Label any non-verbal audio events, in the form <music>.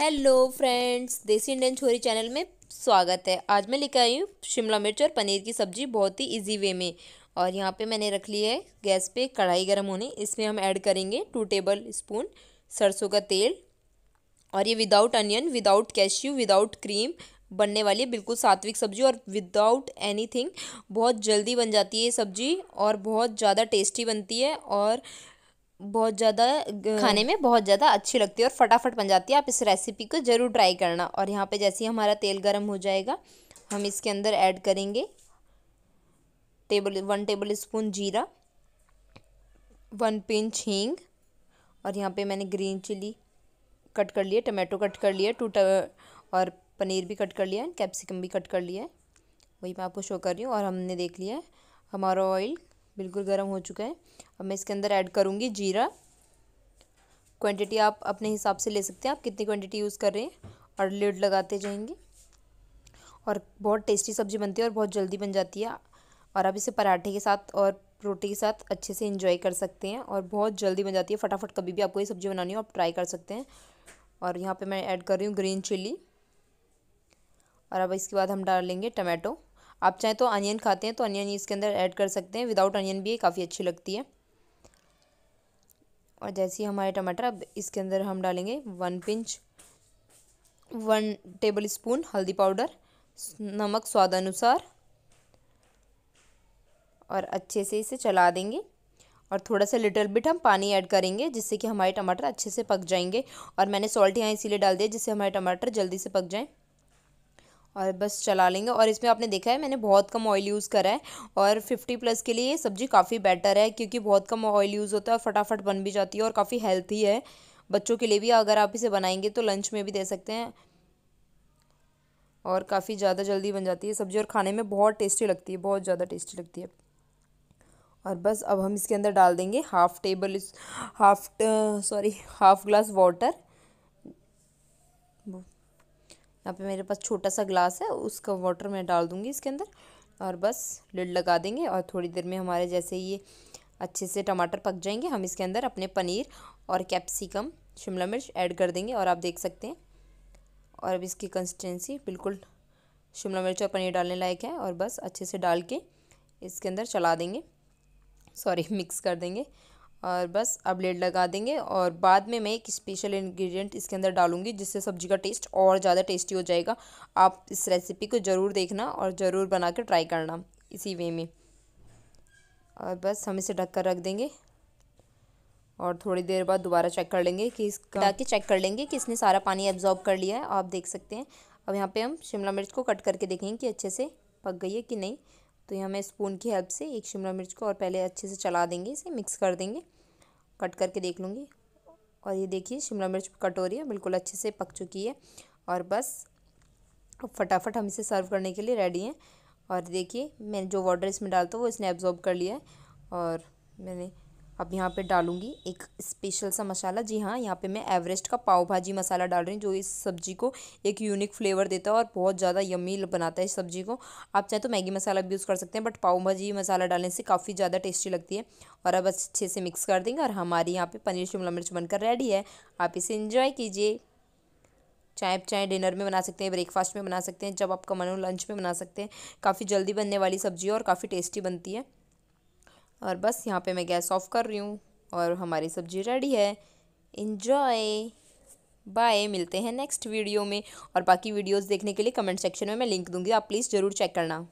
hello friends Desi Indian Chhori channel में स्वागत है आज मैं लेकर आई हूँ शिमला मिर्च और पनीर की सब्ज़ी बहुत ही इजी वे में और यहाँ पे मैंने रख ली है गैस पे कढ़ाई गर्म होने इसमें हम ऐड करेंगे टू टेबल स्पून सरसों का तेल और ये without onion without cashew without cream बनने वाली है बिल्कुल सात्विक सब्जी और विदाउट एनीथिंग बहुत जल्दी बन जाती है ये सब्ज़ी और बहुत ज़्यादा टेस्टी बनती है और बहुत ज़्यादा खाने में बहुत ज़्यादा अच्छी लगती है और फटाफट बन जाती है आप इस रेसिपी को ज़रूर ट्राई करना और यहाँ पे जैसे ही हमारा तेल गर्म हो जाएगा हम इसके अंदर ऐड करेंगे टेबल वन टेबल स्पून जीरा वन पिंच हींग और यहाँ पे मैंने ग्रीन चिली कट कर लिया टमाटो कट कर लिया टू और पनीर भी कट कर लिया कैप्सिकम भी कट कर लिया है वही मैं आपको शो कर रही हूँ और हमने देख लिया है हमारा ऑयल बिल्कुल गर्म हो चुका है अब मैं इसके अंदर ऐड करूँगी जीरा क्वांटिटी आप अपने हिसाब से ले सकते हैं आप कितनी क्वांटिटी यूज़ कर रहे हैं और लिड लगाते जाएंगे और बहुत टेस्टी सब्ज़ी बनती है और बहुत जल्दी बन जाती है और आप इसे पराठे के साथ और रोटी के साथ अच्छे से इंजॉय कर सकते हैं और बहुत जल्दी बन जाती है फटाफट कभी भी आपको ये सब्ज़ी बनानी हो आप ट्राई कर सकते हैं और यहाँ पर मैं ऐड कर रही हूँ ग्रीन चिली और अब इसके बाद हम डालेंगे टमाटो आप चाहें तो अनियन खाते हैं तो अनियन इसके अंदर ऐड कर सकते हैं विदाउट अनियन भी काफ़ी अच्छी लगती है और जैसे ही हमारे टमाटर अब इसके अंदर हम डालेंगे one pinch one tablespoon हल्दी पाउडर नमक स्वाद अनुसार और अच्छे से इसे चला देंगे और थोड़ा सा लिटिल बिट हम पानी ऐड करेंगे जिससे कि हमारे टमाटर अच्छे से पक जाएंगे और मैंने सॉल्ट यहाँ इसीलिए डाल दिया जिससे हमारे टमाटर जल्दी से पक जाएँ और बस चला लेंगे और इसमें आपने देखा है मैंने बहुत कम ऑयल यूज़ करा है और फिफ्टी प्लस के लिए ये सब्ज़ी काफ़ी बेटर है क्योंकि बहुत कम ऑयल यूज़ होता है और फटाफट बन भी जाती है और काफ़ी हेल्थी है बच्चों के लिए भी अगर आप इसे बनाएंगे तो लंच में भी दे सकते हैं और काफ़ी ज़्यादा जल्दी बन जाती है सब्ज़ी और खाने में बहुत टेस्टी लगती है बहुत ज़्यादा टेस्टी लगती है और बस अब हम इसके अंदर डाल देंगे half table half sorry half glass water यहाँ पे मेरे पास छोटा सा ग्लास है उसका वाटर मैं डाल दूँगी इसके अंदर और बस लिड लगा देंगे और थोड़ी देर में हमारे जैसे ये अच्छे से टमाटर पक जाएंगे हम इसके अंदर अपने पनीर और कैप्सिकम शिमला मिर्च ऐड कर देंगे और आप देख सकते हैं और अब इसकी कंसिस्टेंसी बिल्कुल शिमला मिर्च और पनीर डालने लायक है और बस अच्छे से डाल के इसके अंदर चला देंगे सॉरी मिक्स <laughs> कर देंगे और बस अब लेड लगा देंगे और बाद में मैं एक स्पेशल इंग्रेडिएंट इसके अंदर डालूंगी जिससे सब्जी का टेस्ट और ज़्यादा टेस्टी हो जाएगा आप इस रेसिपी को ज़रूर देखना और ज़रूर बना के ट्राई करना इसी वे में और बस हम इसे ढक कर रख देंगे और थोड़ी देर बाद दोबारा चेक कर लेंगे कि इसका के चेक कर लेंगे कि इसने सारा पानी एब्जॉर्ब कर लिया है आप देख सकते हैं अब यहाँ पर हम शिमला मिर्च को कट करके देखेंगे कि अच्छे से पक गई है कि नहीं तो यहाँ मैं स्पून की हेल्प से एक शिमला मिर्च को और पहले अच्छे से चला देंगे इसे मिक्स कर देंगे कट करके देख लूँगी और ये देखिए शिमला मिर्च कट हो रही है बिल्कुल अच्छे से पक चुकी है और बस फटाफट हम इसे सर्व करने के लिए रेडी हैं और देखिए मैंने जो वाटर इसमें डालता हूँ वो इसने एब्जॉर्ब कर लिया है और मैंने अब यहाँ पे डालूंगी एक स्पेशल सा मसाला जी हाँ यहाँ पे मैं एवरेस्ट का पाव भाजी मसाला डाल रही हूँ जो इस सब्ज़ी को एक यूनिक फ्लेवर देता है और बहुत ज़्यादा यमी बनाता है इस सब्ज़ी को आप चाहे तो मैगी मसाला भी यूज़ कर सकते हैं बट पाव भाजी मसाला डालने से काफ़ी ज़्यादा टेस्टी लगती है और अब अच्छे से मिक्स कर देंगे और हमारी यहाँ पर पनीर शिमला मिर्च बनकर रेडी है आप इसे इंजॉय कीजिए चाहे आप चाहे डिनर में बना सकते हैं ब्रेकफास्ट में बना सकते हैं जब आपका मन हो लंच में बना सकते हैं काफ़ी जल्दी बनने वाली सब्ज़ी है और काफ़ी टेस्टी बनती है और बस यहाँ पे मैं गैस ऑफ कर रही हूँ और हमारी सब्ज़ी रेडी है इन्जॉय बाय मिलते हैं नेक्स्ट वीडियो में और बाकी वीडियोस देखने के लिए कमेंट सेक्शन में मैं लिंक दूंगी आप प्लीज़ ज़रूर चेक करना